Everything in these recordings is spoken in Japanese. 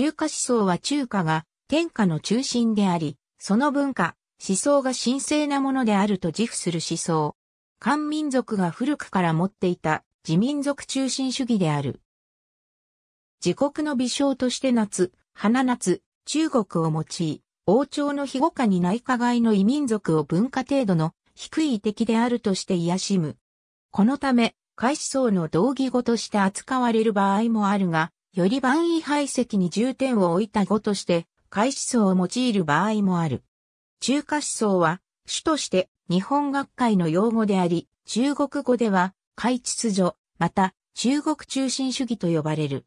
中華思想は中華が天下の中心であり、その文化、思想が神聖なものであると自負する思想。漢民族が古くから持っていた自民族中心主義である。自国の微笑として夏、花夏、中国を用い、王朝の庇護下にない加害の異民族を文化程度の低い敵であるとして癒しむ。このため、開始層の同義語として扱われる場合もあるが、より万位排斥に重点を置いた語として、開思想を用いる場合もある。中華思想は、主として日本学会の用語であり、中国語では、開秩序、また、中国中心主義と呼ばれる。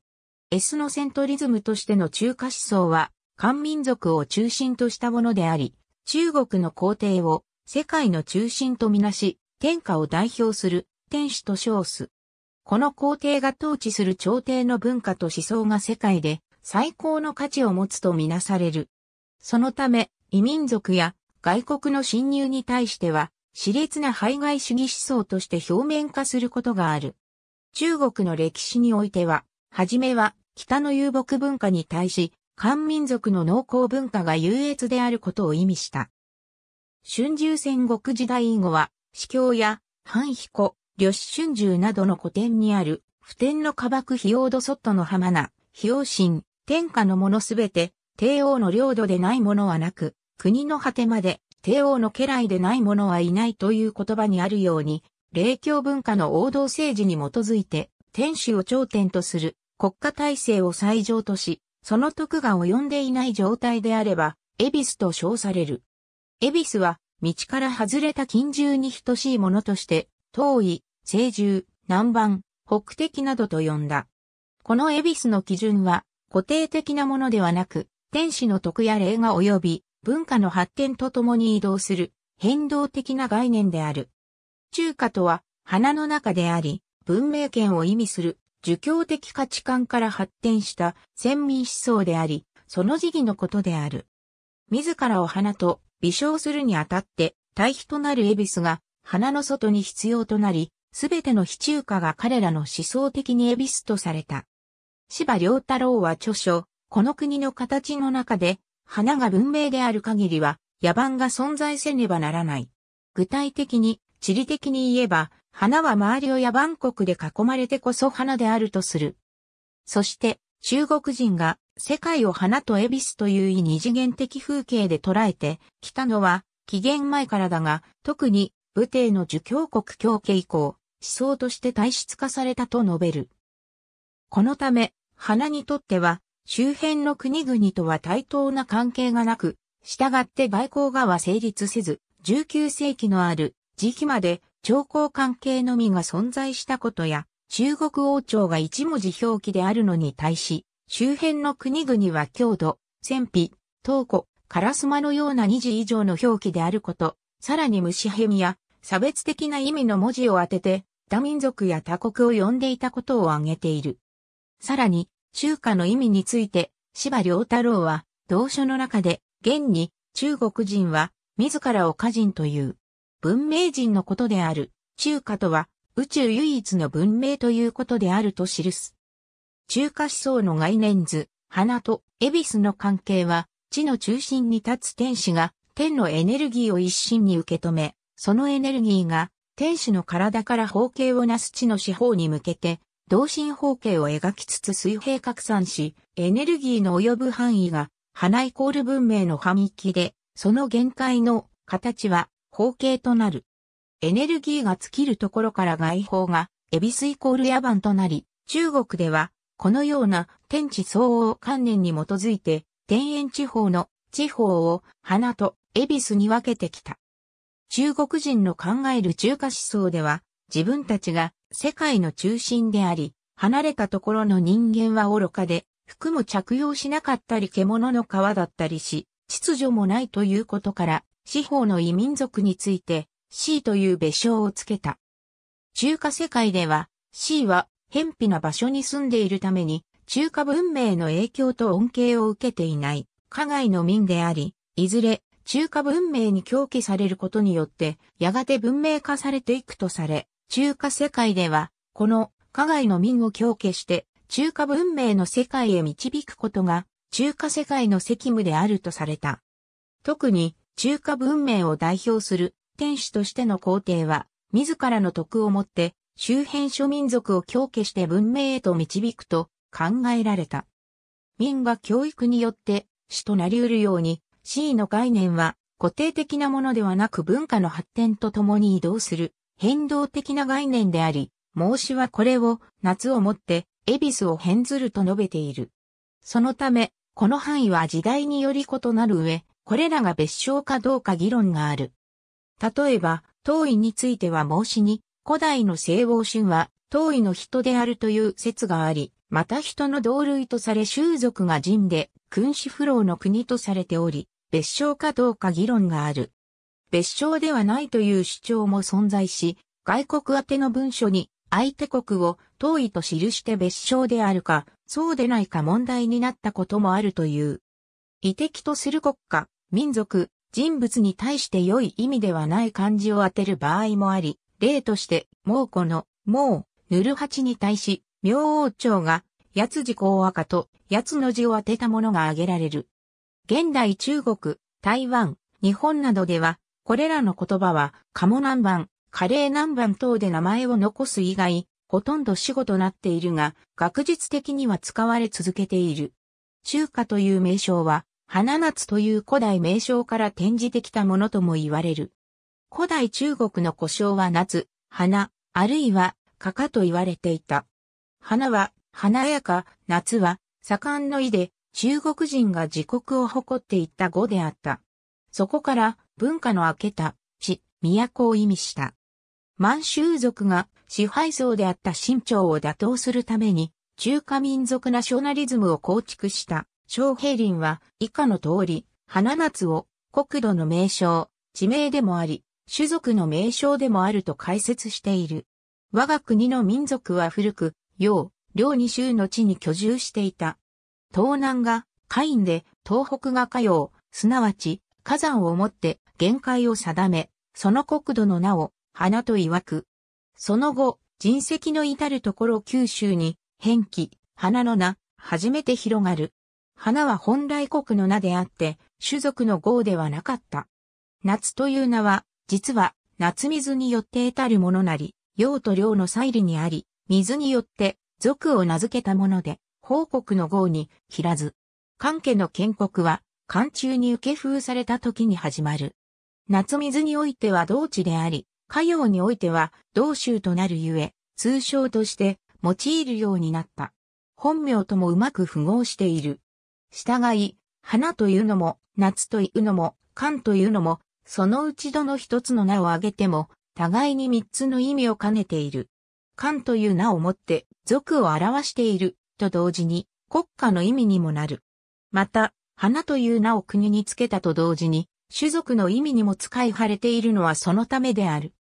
エスノセントリズムとしての中華思想は、漢民族を中心としたものであり、中国の皇帝を世界の中心とみなし、天下を代表する天使と称す。この皇帝が統治する朝廷の文化と思想が世界で最高の価値を持つとみなされる。そのため、異民族や外国の侵入に対しては、熾烈な排外主義思想として表面化することがある。中国の歴史においては、はじめは北の遊牧文化に対し、漢民族の農耕文化が優越であることを意味した。春秋戦国時代以後は、司教や、藩彦、呂子春秋などの古典にある、普天の科漠費用土ソットの浜名、費用神、天下のものすべて、帝王の領土でないものはなく、国の果てまで、帝王の家来でないものはいないという言葉にあるように、霊教文化の王道政治に基づいて、天守を頂点とする国家体制を最上とし、その徳が及んでいない状態であれば、エビスと称される。エビスは、道から外れた近獣に等しいものとして、東夷、清獣、南蛮、北敵などと呼んだ。このエビスの基準は固定的なものではなく、天使の徳や霊が及び文化の発展とともに移動する変動的な概念である。中華とは花の中であり、文明圏を意味する儒教的価値観から発展した先民思想であり、その時期のことである。自らを花と微笑するにあたって対比となるエビスが花の外に必要となり、すべての非中華が彼らの思想的にエビスとされた。芝良太郎は著書、この国の形の中で、花が文明である限りは、野蛮が存在せねばならない。具体的に、地理的に言えば、花は周りを野蛮国で囲まれてこそ花であるとする。そして、中国人が世界を花と恵比寿という異二次元的風景で捉えてきたのは、紀元前からだが、特に武帝の儒教国教家以降、思想として体質化されたと述べる。このため、花にとっては、周辺の国々とは対等な関係がなく、従って外交がは成立せず、19世紀のある時期まで朝貢関係のみが存在したことや、中国王朝が一文字表記であるのに対し、周辺の国々は強度、戦費、東湖、スマのような二字以上の表記であること、さらに虫ヘミや差別的な意味の文字を当てて、他民族や他国を呼んでいたことを挙げている。さらに、中華の意味について、柴良太郎は、同書の中で、現に、中国人は、自らを家人という、文明人のことである、中華とは、宇宙唯一の文明ということであると記す。中華思想の概念図、花と恵比寿の関係は、地の中心に立つ天使が、天のエネルギーを一身に受け止め、そのエネルギーが天使の体から方形をなす地の四方に向けて、同心方形を描きつつ水平拡散し、エネルギーの及ぶ範囲が、花イコール文明の範きで、その限界の形は方形となる。エネルギーが尽きるところから外方が、エビスイコール野蛮となり、中国では、このような天地相応観念に基づいて、田園地方の地方を花と恵比寿に分けてきた。中国人の考える中華思想では、自分たちが世界の中心であり、離れたところの人間は愚かで、服も着用しなかったり獣の皮だったりし、秩序もないということから、司法の異民族について、C という別称をつけた。中華世界では、C は、偏僻な場所に住んでいるために、中華文明の影響と恩恵を受けていない、加害の民であり、いずれ中華文明に狂気されることによって、やがて文明化されていくとされ、中華世界では、この、加害の民を狂気して、中華文明の世界へ導くことが、中華世界の責務であるとされた。特に、中華文明を代表する、天使としての皇帝は、自らの徳をもって、周辺諸民族を強化して文明へと導くと考えられた。民が教育によって、死となり得るように、C の概念は固定的なものではなく文化の発展とともに移動する変動的な概念であり、孟子はこれを夏をもって恵比寿を変ずると述べている。そのため、この範囲は時代により異なる上、これらが別称かどうか議論がある。例えば、当位については孟子に、古代の西欧春は当位の人であるという説があり、また人の同類とされ習俗が人で、君子不老の国とされており、別称かどうか議論がある。別称ではないという主張も存在し、外国宛ての文書に相手国を当意と記して別称であるか、そうでないか問題になったこともあるという。遺敵とする国家、民族、人物に対して良い意味ではない漢字を当てる場合もあり、例として、もうこの、もう、ぬる八に対し、明王朝が、八つ字公赤と、八つの字を当てたものが挙げられる。現代中国、台湾、日本などでは、これらの言葉は、鴨南蛮、カレー南蛮等で名前を残す以外、ほとんど死語となっているが、学術的には使われ続けている。中華という名称は、花夏という古代名称から転じてきたものとも言われる。古代中国の故障は夏、花、あるいは、かかと言われていた。花は、花やか、夏は、左官の意で、中国人が自国を誇っていった語であった。そこから文化の明けた、地、都を意味した。満州族が支配層であった清朝を打倒するために、中華民族ナショナリズムを構築した、昌平林は以下の通り、花夏を国土の名称、地名でもあり、種族の名称でもあると解説している。我が国の民族は古く、洋、両二州の地に居住していた。東南がカインで、東北が火曜、すなわち火山をもって限界を定め、その国土の名を花と曰く。その後、人石の至るところ九州に、変気、花の名、初めて広がる。花は本来国の名であって、種族の号ではなかった。夏という名は、実は、夏水によって得たるものなり、陽と量のサイルにあり、水によって、族を名付けたもので、広国の号に、平津。関家の建国は、漢中に受け封された時に始まる。夏水においては同地であり、歌謡においては同州となるゆえ、通称として用いるようになった。本名ともうまく符合している。従い、花というのも、夏というのも、寒というのも、そのうちどの一つの名を挙げても、互いに三つの意味を兼ねている。寒という名をもって、族を表していると同時に国家の意味にもなる。また、花という名を国につけたと同時に、種族の意味にも使い晴れているのはそのためである。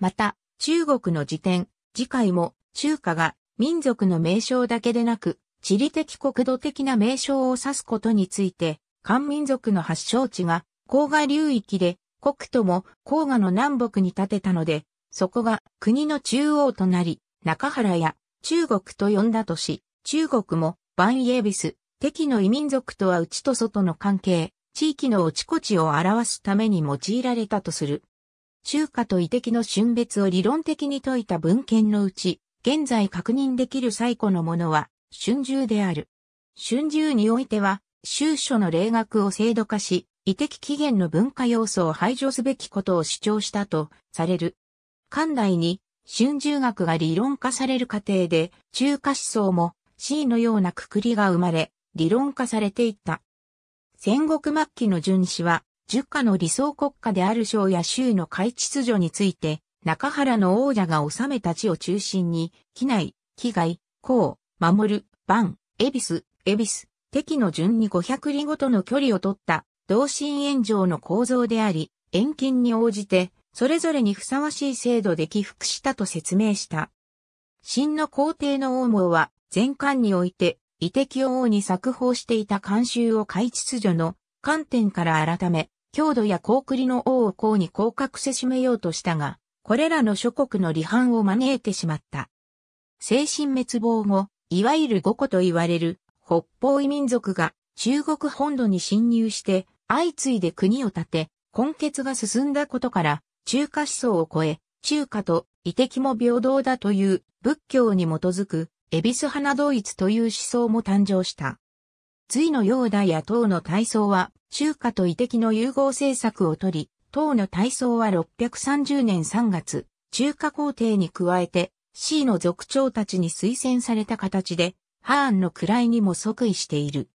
また、中国の辞典、次回も、中華が民族の名称だけでなく、地理的国土的な名称を指すことについて、漢民族の発祥地が、黄河流域で、国とも黄河の南北に建てたので、そこが国の中央となり、中原や中国と呼んだとし、中国もバンイエビス、敵の異民族とは内と外の関係、地域の落ちこちを表すために用いられたとする。中華と異敵の春別を理論的に説いた文献のうち、現在確認できる最古のものは、春秋である。春秋においては、宗書の霊学を制度化し、異敵起源の文化要素を排除すべきことを主張したとされる。関代に春秋学が理論化される過程で中華思想も C のようなくくりが生まれ、理論化されていった。戦国末期の巡視は、十家の理想国家である省や州の改秩序について、中原の王者が治めた地を中心に、機内、機外、公、守る、番、恵比寿、恵比寿、敵の順に500里ごとの距離を取った同心円状の構造であり、遠近に応じて、それぞれにふさわしい制度で起伏したと説明した。真の皇帝の王網は、全館において、遺跡を王に作法していた慣習を改秩序の観点から改め、郷土や高栗の王を公に降格せしめようとしたが、これらの諸国の離反を招いてしまった。精神滅亡後、いわゆる五個と言われる北方異民族が中国本土に侵入して相次いで国を建て、根血が進んだことから中華思想を超え、中華と遺跡も平等だという仏教に基づくエビス花ドイツという思想も誕生した。隋のヨーダや唐の体操は、中華と遺敵の融合政策をとり、唐の体操は630年3月、中華皇帝に加えて、C の族長たちに推薦された形で、ハーンの位にも即位している。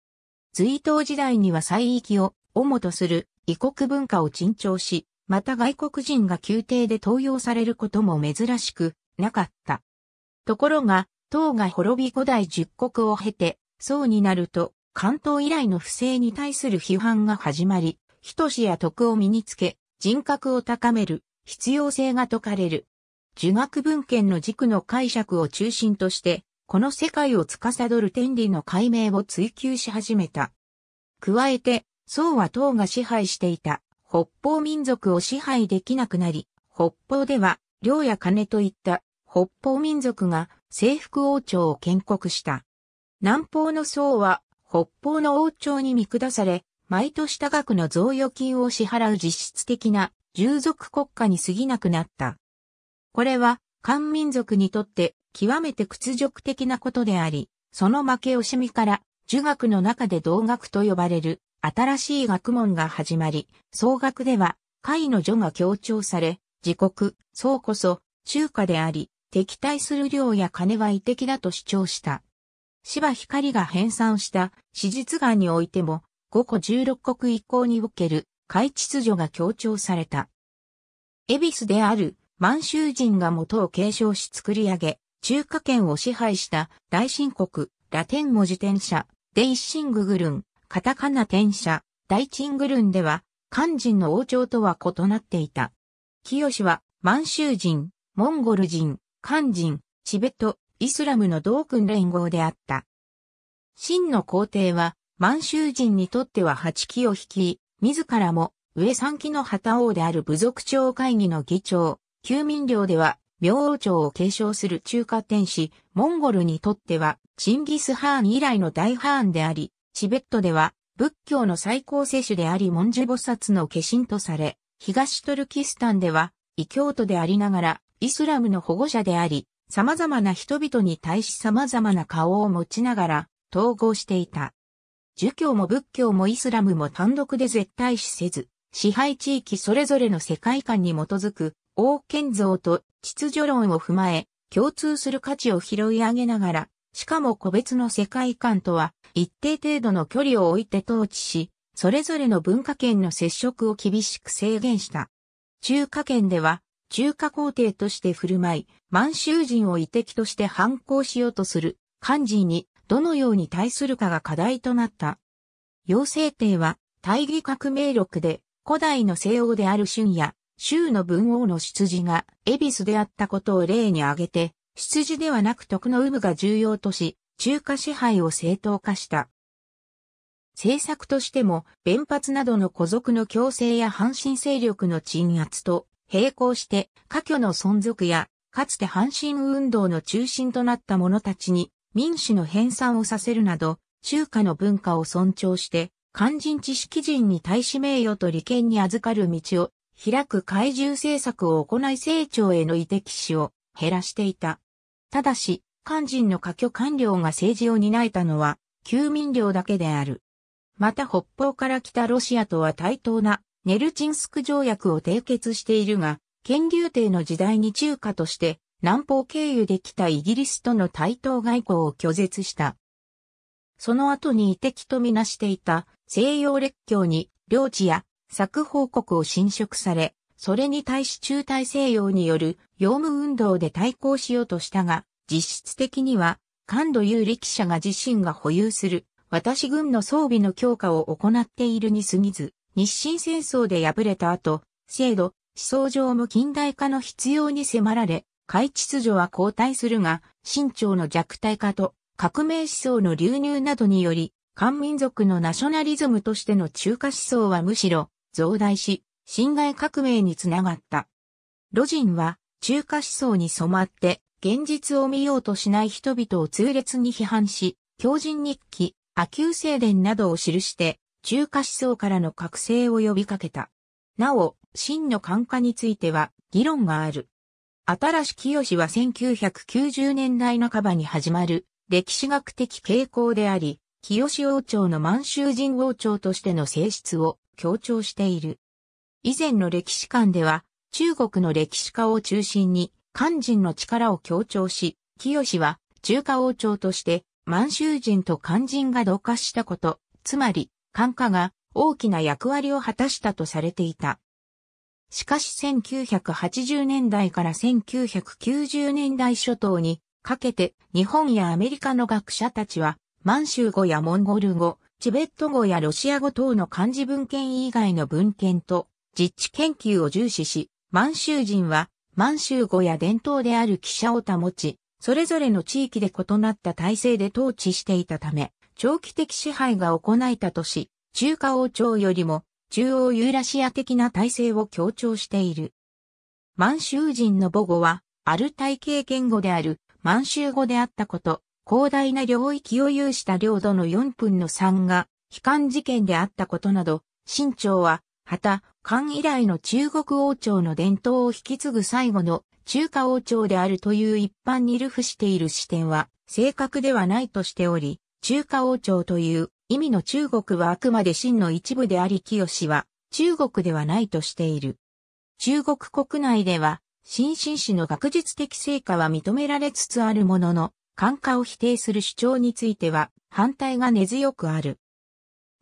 隋唐時代には西域を主とする異国文化を珍重し、また外国人が宮廷で登用されることも珍しくなかった。ところが、唐が滅び五代十国を経て、宋になると、関東以来の不正に対する批判が始まり、仁や徳を身につけ、人格を高める、必要性が説かれる。儒学文献の軸の解釈を中心として、この世界を司る天理の解明を追求し始めた。加えて、宋は唐が支配していた北方民族を支配できなくなり、北方では、領や金といった北方民族が征服王朝を建国した。南方の僧は北方の王朝に見下され、毎年多額の贈与金を支払う実質的な従属国家に過ぎなくなった。これは漢民族にとって極めて屈辱的なことであり、その負け惜しみから儒学の中で同学と呼ばれる新しい学問が始まり、総学では、下位の女が強調され、自国、僧こそ中華であり、敵対する量や金は異的だと主張した。芝光が編纂した史実眼においても、5個16国以降における海秩序が強調された。恵比寿である満州人が元を継承し作り上げ、中華圏を支配した大秦国、ラテン語自転車、デイシンググルン、カタカナ転写、大ングルンでは、漢人の王朝とは異なっていた。清は満州人、モンゴル人、漢人、チベット、イスラムの同訓連合であった。真の皇帝は、満州人にとっては八旗を率い、自らも上三旗の旗王である部族長会議の議長、旧民領では、明王朝を継承する中華天使、モンゴルにとっては、チンギス・ハーン以来の大ハーンであり、チベットでは、仏教の最高聖主であり文殊菩薩の化身とされ、東トルキスタンでは、異教徒でありながら、イスラムの保護者であり、様々な人々に対し様々な顔を持ちながら統合していた。儒教も仏教もイスラムも単独で絶対視せず、支配地域それぞれの世界観に基づく王建造と秩序論を踏まえ、共通する価値を拾い上げながら、しかも個別の世界観とは一定程度の距離を置いて統治し、それぞれの文化圏の接触を厳しく制限した。中華圏では中華皇帝として振る舞い、満州人を遺敵として反抗しようとする、漢人にどのように対するかが課題となった。陽聖帝は、大義革命録で、古代の西欧である春や、州の文王の出自が、恵比寿であったことを例に挙げて、出自ではなく徳の有無が重要とし、中華支配を正当化した。政策としても、弁髪などの古族の強制や反身勢力の鎮圧と、並行して、家挙の存続や、かつて阪神運動の中心となった者たちに、民主の編纂をさせるなど、中華の文化を尊重して、肝心知識人に対し名誉と利権に預かる道を開く怪獣政策を行い成長への遺敵史を減らしていた。ただし、肝心の家挙官僚が政治を担えたのは、旧民僚だけである。また北方から来たロシアとは対等なネルチンスク条約を締結しているが、権竜帝の時代に中華として南方経由できたイギリスとの対等外交を拒絶した。その後に遺敵とみなしていた西洋列強に領地や作報国を侵食され、それに対し中大西洋による洋務運動で対抗しようとしたが、実質的には、感度有力者が自身が保有する、私軍の装備の強化を行っているに過ぎず、日清戦争で敗れた後、制度、思想上も近代化の必要に迫られ、海秩序は後退するが、清朝の弱体化と革命思想の流入などにより、漢民族のナショナリズムとしての中華思想はむしろ増大し、侵害革命につながった。魯人は中華思想に染まって現実を見ようとしない人々を痛烈に批判し、狂人日記、阿久聖伝などを記して中華思想からの覚醒を呼びかけた。なお、真の感化については議論がある。新し清は1990年代半ばに始まる歴史学的傾向であり、清王朝の満州人王朝としての性質を強調している。以前の歴史観では、中国の歴史家を中心に、漢人の力を強調し、清は中華王朝として満州人と漢人が同化したこと、つまり管化が大きな役割を果たしたとされていた。しかし1980年代から1990年代初頭にかけて日本やアメリカの学者たちは満州語やモンゴル語、チベット語やロシア語等の漢字文献以外の文献と実地研究を重視し、満州人は満州語や伝統である記者を保ち、それぞれの地域で異なった体制で統治していたため、長期的支配が行えたとし、中華王朝よりも中央ユーラシア的な体制を強調している。満州人の母語は、ある体系言語である満州語であったこと、広大な領域を有した領土の4分の3が、悲観事件であったことなど、清朝は、はた、漢以来の中国王朝の伝統を引き継ぐ最後の中華王朝であるという一般に流布している視点は正確ではないとしており、中華王朝という意味の中国はあくまで真の一部であり清は中国ではないとしている。中国国内では、新進氏の学術的成果は認められつつあるものの、感化を否定する主張については反対が根強くある。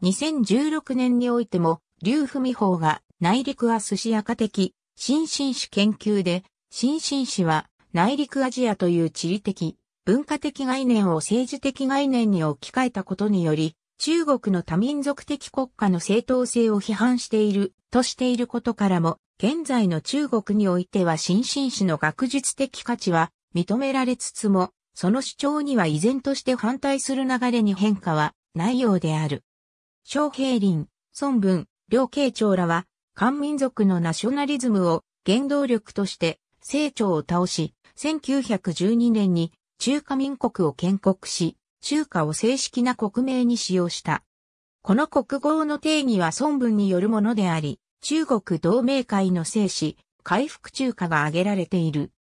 2016年においても、劉文法が内陸は寿司赤的、新進史研究で、新進氏は内陸アジアという地理的、文化的概念を政治的概念に置き換えたことにより、中国の多民族的国家の正当性を批判しているとしていることからも、現在の中国においては新進史の学術的価値は認められつつも、その主張には依然として反対する流れに変化はないようである。小平林、孫文、両慶長らは、漢民族のナショナリズムを原動力として、清朝を倒し、1912年に中華民国を建国し、中華を正式な国名に使用した。この国号の定義は孫文によるものであり、中国同盟会の聖史、回復中華が挙げられている。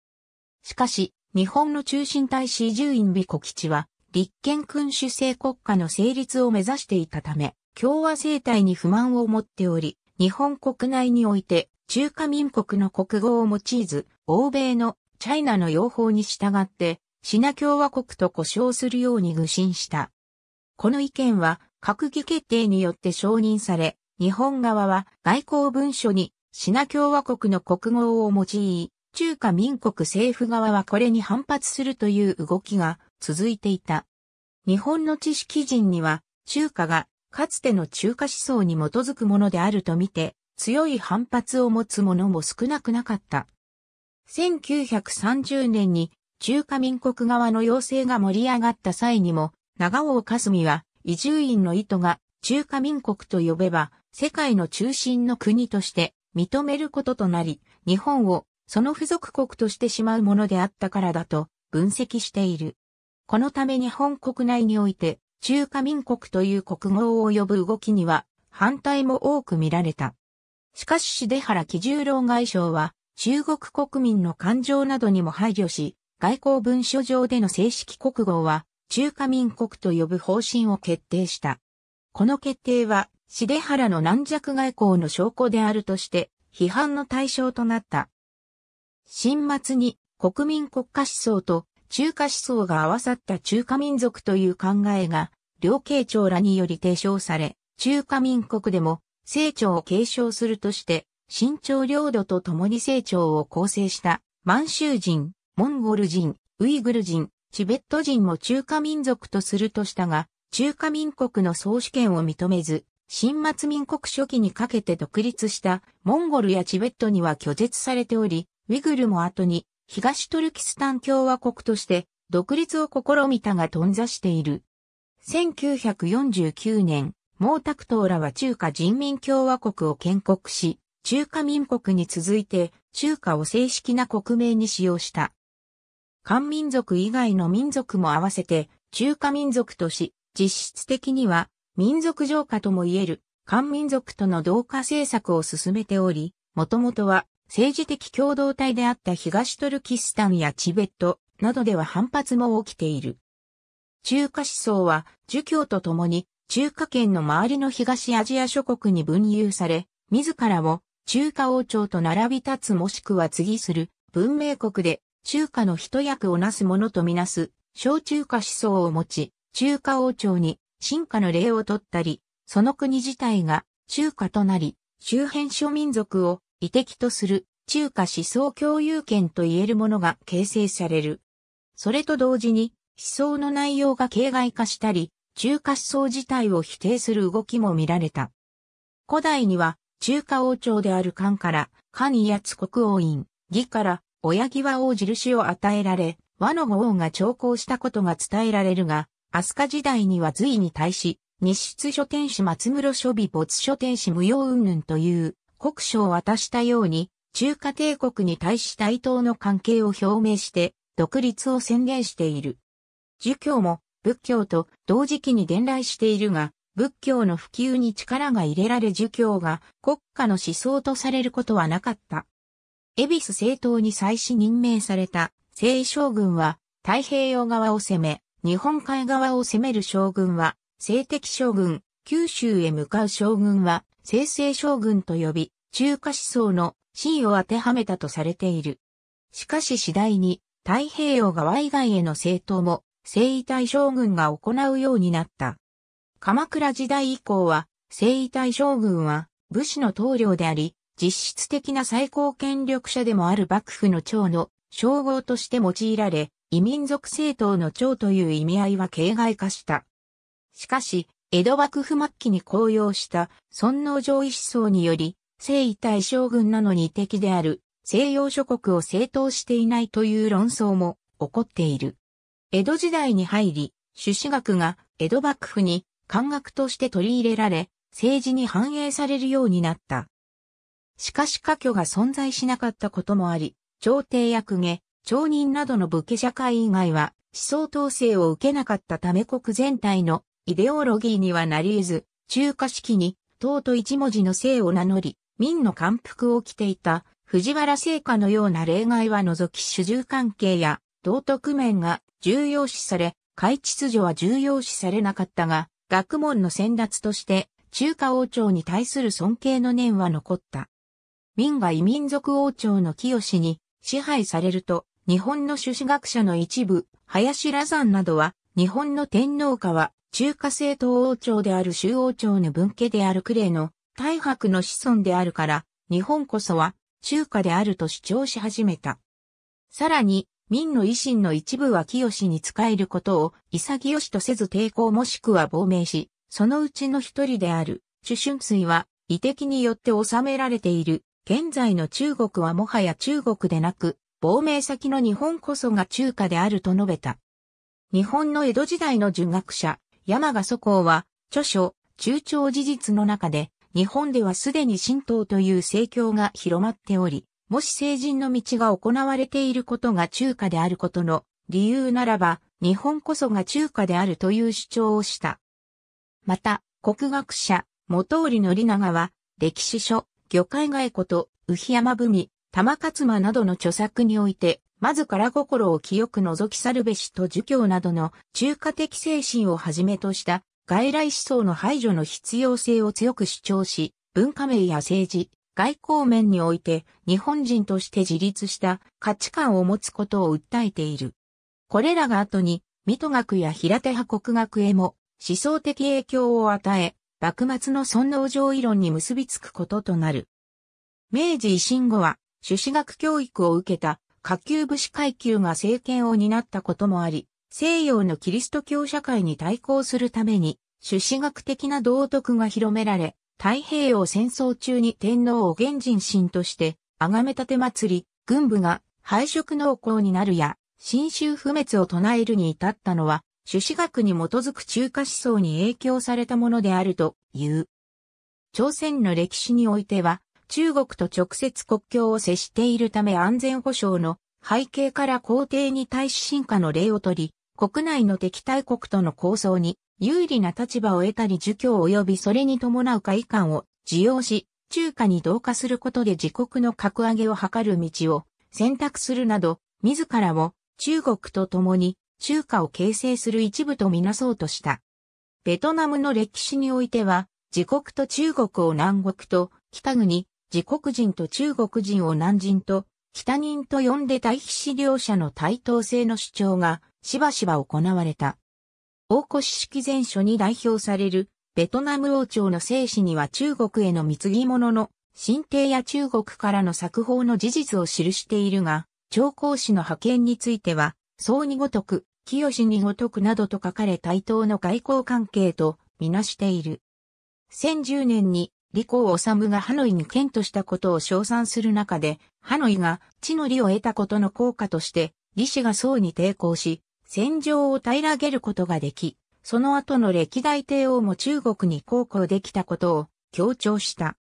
しかし、日本の中心大使集院美国吉は、立憲君主制国家の成立を目指していたため、共和政体に不満を持っており、日本国内において、中華民国の国語を用いず、欧米のチャイナの用法に従って、シナ共和国と呼称するように愚信した。この意見は閣議決定によって承認され、日本側は外交文書にシナ共和国の国語を用い、中華民国政府側はこれに反発するという動きが続いていた。日本の知識人には中華がかつての中華思想に基づくものであるとみて強い反発を持つ者も少なくなかった。1930年に中華民国側の要請が盛り上がった際にも、長尾霞は、移住院の意図が中華民国と呼べば、世界の中心の国として認めることとなり、日本をその付属国としてしまうものであったからだと分析している。このため日本国内において、中華民国という国語を呼ぶ動きには、反対も多く見られた。しかし、出原喜十郎外相は、中国国民の感情などにも配慮し、外交文書上での正式国号は中華民国と呼ぶ方針を決定した。この決定は、シ原の軟弱外交の証拠であるとして、批判の対象となった。新末に国民国家思想と中華思想が合わさった中華民族という考えが、両慶長らにより提唱され、中華民国でも、成長を継承するとして、新朝領土と共に成長を構成した満州人、モンゴル人、ウイグル人、チベット人も中華民族とするとしたが、中華民国の総主権を認めず、新末民国初期にかけて独立したモンゴルやチベットには拒絶されており、ウイグルも後に東トルキスタン共和国として独立を試みたが頓挫している。1949年、毛沢東らは中華人民共和国を建国し、中華民国に続いて中華を正式な国名に使用した。漢民族以外の民族も合わせて中華民族とし、実質的には民族浄化とも言える漢民族との同化政策を進めており、もともとは政治的共同体であった東トルキスタンやチベットなどでは反発も起きている。中華思想は儒教とともに中華圏の周りの東アジア諸国に分有され、自らを中華王朝と並び立つもしくは次する文明国で中華の一役をなすものとみなす、小中華思想を持ち、中華王朝に進化の礼を取ったり、その国自体が中華となり、周辺諸民族を遺敵とする中華思想共有権と言えるものが形成される。それと同時に思想の内容が形骸化したり、中華思想自体を否定する動きも見られた。古代には中華王朝である漢から、漢威圧国王院、義から親際王印を与えられ、和の王が徴校したことが伝えられるが、飛鳥時代には隋に対し、日出書天使松室書美没書天使無用云々という国書を渡したように、中華帝国に対し対等の関係を表明して、独立を宣言している。儒教も仏教と同時期に伝来しているが、仏教の普及に力が入れられ儒教が国家の思想とされることはなかった。恵比寿政党に再始任命された西将軍は太平洋側を攻め、日本海側を攻める将軍は西敵将軍、九州へ向かう将軍は聖西将軍と呼び、中華思想の真意を当てはめたとされている。しかし次第に太平洋側以外への政党も聖夷大将軍が行うようになった。鎌倉時代以降は聖夷大将軍は武士の統領であり、実質的な最高権力者でもある幕府の長の称号として用いられ、異民族政党の長という意味合いは形骸化した。しかし、江戸幕府末期に高揚した尊皇攘夷思想により、征夷大将軍なのに敵である西洋諸国を正当していないという論争も起こっている。江戸時代に入り、朱子学が江戸幕府に漢学として取り入れられ、政治に反映されるようになった。しかし家居が存在しなかったこともあり、朝廷や公家、町人などの武家社会以外は思想統制を受けなかったため国全体のイデオロギーにはなり得ず、中華式に、党と一文字の姓を名乗り、民の感服を着ていた藤原聖火のような例外は除き主従関係や道徳面が重要視され、海秩序は重要視されなかったが、学問の先達として中華王朝に対する尊敬の念は残った。明異民族王朝の清に支配されると、日本の朱子学者の一部、林羅山などは、日本の天皇家は、中華政党王朝である周王朝の分家であるクレイの大白の子孫であるから、日本こそは中華であると主張し始めた。さらに、民の維新の一部は清に仕えることを潔しとせず抵抗もしくは亡命し、そのうちの一人である、朱春水は、遺敵によって収められている現在の中国はもはや中国でなく、亡命先の日本こそが中華であると述べた。日本の江戸時代の儒学者、山賀祖公は、著書、中朝事実の中で、日本ではすでに神道という政教が広まっており、もし成人の道が行われていることが中華であることの理由ならば、日本こそが中華であるという主張をした。また、国学者、元織宣長は、歴史書、魚介外こと、浮山文、玉勝馬などの著作において、まずから心を清く覗き去るべしと儒教などの中華的精神をはじめとした外来思想の排除の必要性を強く主張し、文化名や政治、外交面において日本人として自立した価値観を持つことを訴えている。これらが後に、水戸学や平手派国学へも思想的影響を与え、幕末の尊王攘夷論に結びつくこととなる。明治維新後は、朱子学教育を受けた下級武士階級が政権を担ったこともあり、西洋のキリスト教社会に対抗するために、朱子学的な道徳が広められ、太平洋戦争中に天皇を現人神として、崇め立て祭り、軍部が廃職農耕になるや、新州不滅を唱えるに至ったのは、種子学に基づく中華思想に影響されたものであるという。朝鮮の歴史においては、中国と直接国境を接しているため安全保障の背景から皇帝に対し進化の例を取り、国内の敵対国との構想に有利な立場を得たり儒教及びそれに伴う会館を受容し、中華に同化することで自国の格上げを図る道を選択するなど、自らを中国と共に中華を形成する一部とみなそうとした。ベトナムの歴史においては、自国と中国を南国と北国、自国人と中国人を南人と北人と呼んで対比資料者の対等性の主張がしばしば行われた。大越式前書に代表されるベトナム王朝の生死には中国への貢ぎ物の新帝や中国からの作法の事実を記しているが、長江氏の派遣については、そうにごとく、清にごとくなどと書かれ対等の外交関係とみなしている。1 0 1 0年に李光治がハノイに剣としたことを称賛する中で、ハノイが地の利を得たことの効果として、李氏が宋に抵抗し、戦場を平らげることができ、その後の歴代帝王も中国に航行できたことを強調した。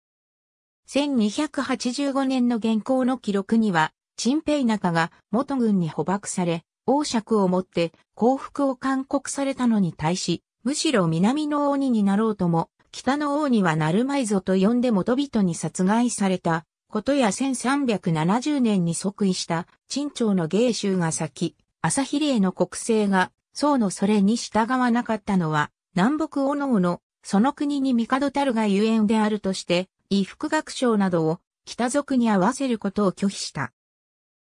1285年の現行の記録には、陳平中が元軍に捕獲され、王爵をもって降伏を勧告されたのに対し、むしろ南の鬼になろうとも、北の王にはなるまいぞと呼んで元々に殺害されたことや1370年に即位した陳朝の芸衆が先、朝比例の国政が宋のそれに従わなかったのは、南北おのおの、その国に帝たるがゆえんであるとして、衣服学賞などを北族に合わせることを拒否した。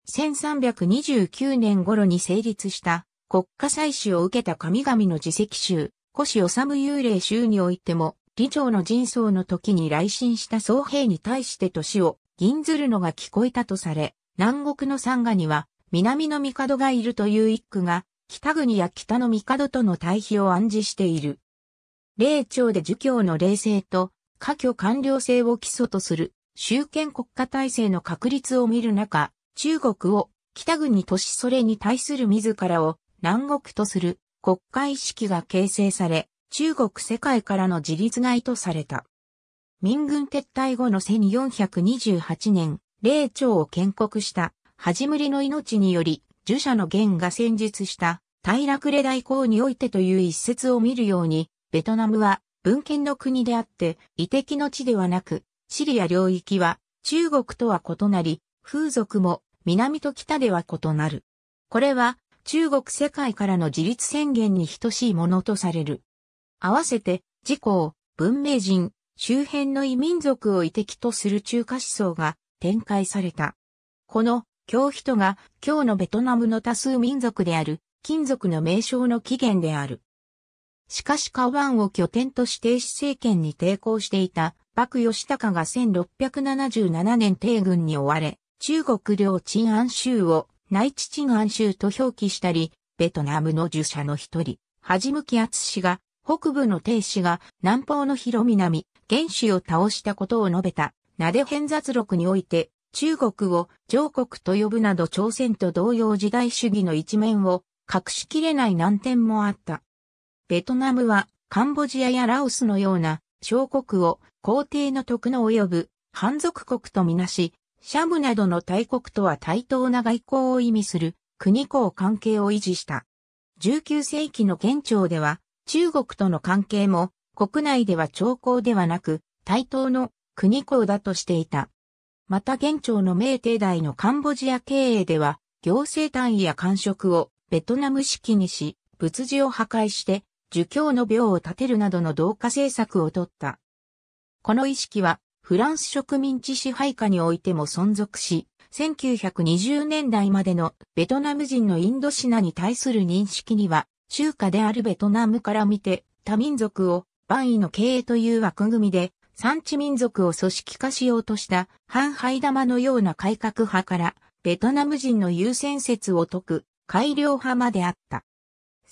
1329年頃に成立した国家祭祀を受けた神々の自責衆、古史治幽霊衆においても、李朝の人相の時に来信した僧兵に対して年を銀ずるのが聞こえたとされ、南国の三河には南の帝がいるという一句が、北国や北の帝との対比を暗示している。霊長で儒教の霊性と、科挙官僚性を基礎とする、集権国家体制の確立を見る中、中国を北国都市それに対する自らを南国とする国家意識が形成され、中国世界からの自立外とされた。民軍撤退後の1428年、霊長を建国した、始むりの命により、儒者の元が戦術した、大楽れ大公においてという一説を見るように、ベトナムは文献の国であって、遺跡の地ではなく、シリア領域は中国とは異なり、風俗も南と北では異なる。これは中国世界からの自立宣言に等しいものとされる。合わせて、自公、文明人、周辺の異民族を遺敵とする中華思想が展開された。この、京人が、今日のベトナムの多数民族である、金属の名称の起源である。しかしカワンを拠点としてし政権に抵抗していた、幕義高が1677年帝軍に追われ、中国領鎮安州を内地鎮安州と表記したり、ベトナムの受者の一人、はじむきあつ氏が、北部の帝氏が南方の広南、元首を倒したことを述べた、なで変雑録において、中国を上国と呼ぶなど朝鮮と同様時代主義の一面を隠しきれない難点もあった。ベトナムはカンボジアやラオスのような小国を皇帝の徳の及ぶ反属国とみなし、シャムなどの大国とは対等な外交を意味する国公関係を維持した。19世紀の県庁では中国との関係も国内では朝貢ではなく対等の国公だとしていた。また現庁の明帝大のカンボジア経営では行政単位や官職をベトナム式にし仏寺を破壊して儒教の廟を建てるなどの同化政策をとった。この意識はフランス植民地支配下においても存続し、1920年代までのベトナム人のインドシナに対する認識には、中華であるベトナムから見て、多民族を万位の経営という枠組みで、産地民族を組織化しようとした、反廃玉のような改革派から、ベトナム人の優先説を解く、改良派まであった。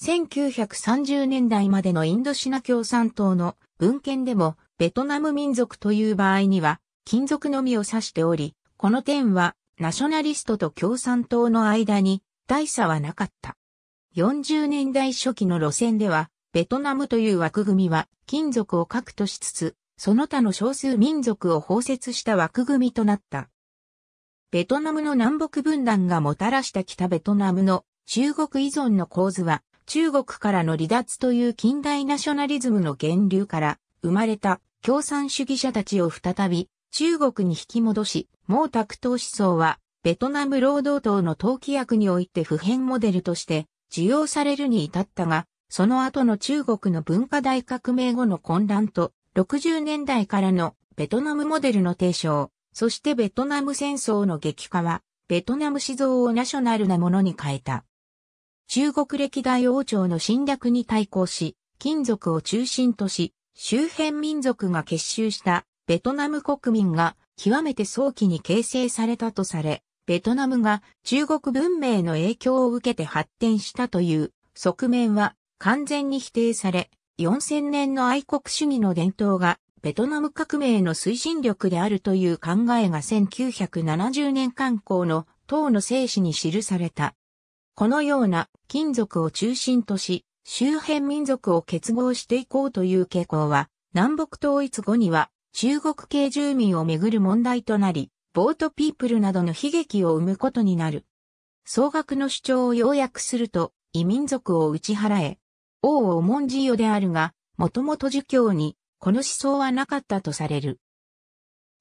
1930年代までのインドシナ共産党の文献でも、ベトナム民族という場合には、金属のみを指しており、この点は、ナショナリストと共産党の間に、大差はなかった。40年代初期の路線では、ベトナムという枠組みは、金属を核としつつ、その他の少数民族を包摂した枠組みとなった。ベトナムの南北分断がもたらした北ベトナムの中国依存の構図は、中国からの離脱という近代ナショナリズムの源流から生まれた共産主義者たちを再び中国に引き戻し、毛沢東思想はベトナム労働党の党規約において普遍モデルとして受容されるに至ったが、その後の中国の文化大革命後の混乱と、60年代からのベトナムモデルの提唱、そしてベトナム戦争の激化は、ベトナム思想をナショナルなものに変えた。中国歴代王朝の侵略に対抗し、金属を中心とし、周辺民族が結集したベトナム国民が極めて早期に形成されたとされ、ベトナムが中国文明の影響を受けて発展したという側面は完全に否定され、4000年の愛国主義の伝統がベトナム革命の推進力であるという考えが1970年刊行の党の精子に記された。このような金属を中心とし、周辺民族を結合していこうという傾向は、南北統一後には中国系住民をめぐる問題となり、ボートピープルなどの悲劇を生むことになる。総額の主張を要約すると、異民族を打ち払え。王を重んじよであるが、もともと儒教に、この思想はなかったとされる。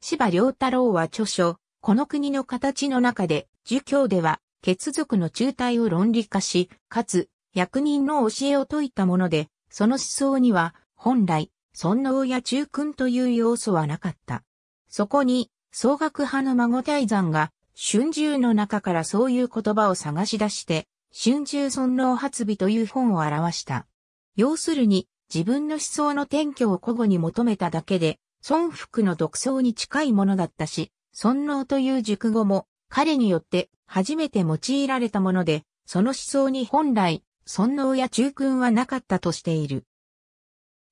芝良太郎は著書、この国の形の中で、儒教では、血族の中体を論理化し、かつ、役人の教えを説いたもので、その思想には、本来、尊王や中君という要素はなかった。そこに、総学派の孫大山が、春秋の中からそういう言葉を探し出して、春秋尊王発備という本を表した。要するに、自分の思想の転居を古語に求めただけで、孫福の独創に近いものだったし、尊王という熟語も、彼によって初めて用いられたもので、その思想に本来、尊王や中君はなかったとしている。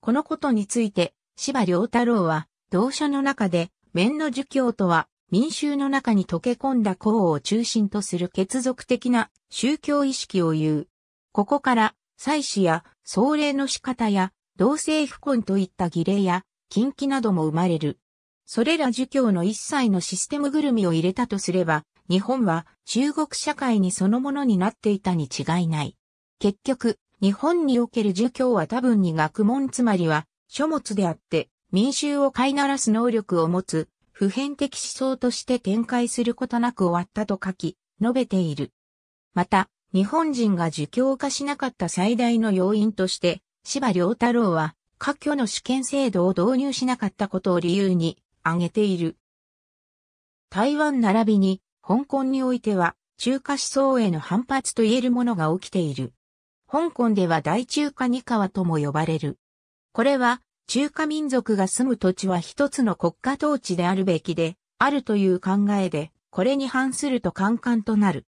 このことについて、芝良太郎は、同書の中で、面の儒教とは、民衆の中に溶け込んだ功を中心とする血族的な宗教意識を言う。ここから、祭祀や、葬礼の仕方や、同性不婚といった儀礼や、禁忌なども生まれる。それら儒教の一切のシステムぐるみを入れたとすれば、日本は中国社会にそのものになっていたに違いない。結局、日本における儒教は多分に学問つまりは書物であって民衆を飼いならす能力を持つ普遍的思想として展開することなく終わったと書き、述べている。また、日本人が儒教化しなかった最大の要因として、芝良太郎は、科挙の試験制度を導入しなかったことを理由に挙げている。台湾並びに、香港においては、中華思想への反発と言えるものが起きている。香港では大中華二川とも呼ばれる。これは、中華民族が住む土地は一つの国家統治であるべきで、あるという考えで、これに反するとカンカンとなる。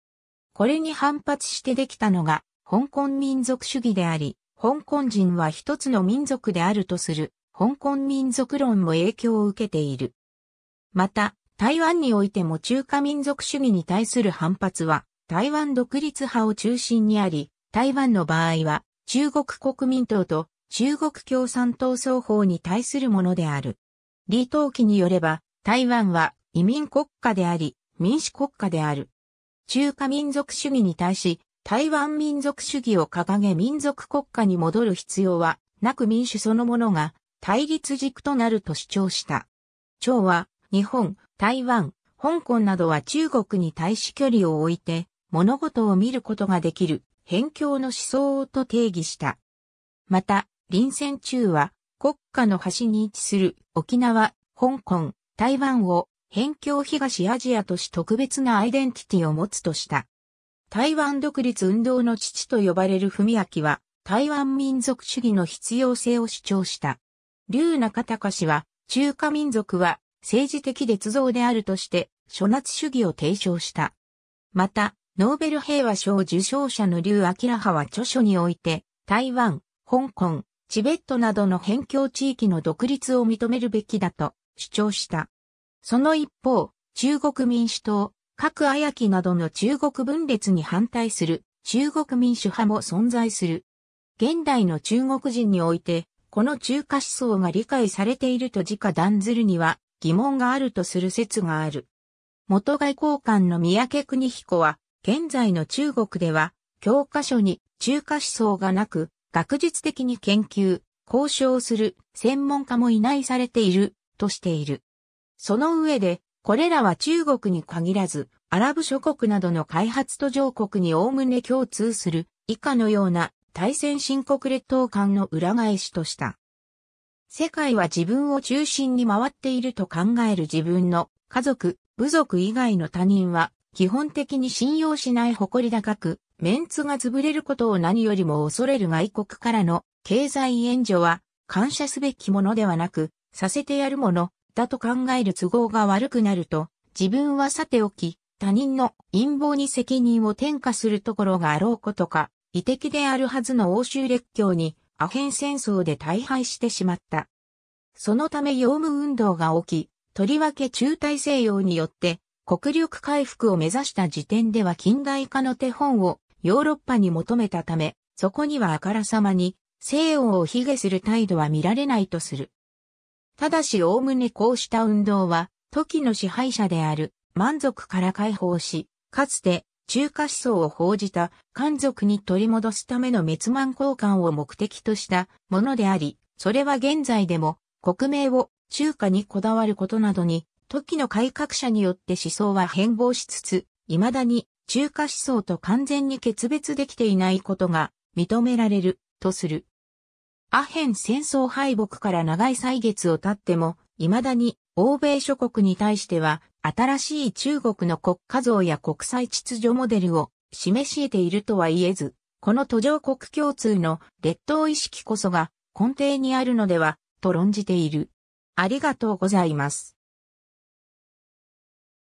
これに反発してできたのが、香港民族主義であり、香港人は一つの民族であるとする、香港民族論も影響を受けている。また、台湾においても中華民族主義に対する反発は、台湾独立派を中心にあり、台湾の場合は、中国国民党と中国共産党双方に対するものである。李登輝によれば、台湾は移民国家であり、民主国家である。中華民族主義に対し、台湾民族主義を掲げ民族国家に戻る必要はなく民主そのものが対立軸となると主張した。張は、日本、台湾、香港などは中国に対し距離を置いて、物事を見ることができる辺境の思想と定義した。また、臨戦中は国家の端に位置する沖縄、香港、台湾を辺境東アジアとし特別なアイデンティティを持つとした。台湾独立運動の父と呼ばれる文明は、台湾民族主義の必要性を主張した。劉中隆は、中華民族は政治的劣造であるとして、諸夏主義を提唱した。また、ノーベル平和賞受賞者の劉明派は著書において、台湾、香港、チベットなどの辺境地域の独立を認めるべきだと主張した。その一方、中国民主党、各綾木などの中国分裂に反対する中国民主派も存在する。現代の中国人において、この中華思想が理解されていると直断ずるには疑問があるとする説がある。元外交官の三宅邦彦は、現在の中国では、教科書に中華思想がなく、学術的に研究、交渉する専門家もいないされているとしている。その上で、これらは中国に限らず、アラブ諸国などの開発途上国に概ね共通する以下のような対戦深刻列島間の裏返しとした。世界は自分を中心に回っていると考える自分の家族、部族以外の他人は基本的に信用しない誇り高く、メンツが潰れることを何よりも恐れる外国からの経済援助は感謝すべきものではなく、させてやるものだと考える都合が悪くなると、自分はさておき、他人の陰謀に責任を転嫁するところがあろうことか、遺敵であるはずの欧州列強にアヘン戦争で大敗してしまった。そのため洋務運動が起き、とりわけ中大西洋によって国力回復を目指した時点では近代化の手本をヨーロッパに求めたため、そこにはあからさまに西欧を卑下する態度は見られないとする。ただし、概ねこうした運動は、時の支配者である満足から解放し、かつて中華思想を報じた漢族に取り戻すための滅満交換を目的としたものであり、それは現在でも国名を中華にこだわることなどに時の改革者によって思想は変貌しつつ、未だに中華思想と完全に決別できていないことが認められるとする。アヘン戦争敗北から長い歳月を経っても、未だに欧米諸国に対しては、新しい中国の国家像や国際秩序モデルを示し得ているとは言えず、この途上国共通の劣等意識こそが根底にあるのでは、と論じている。ありがとうございます。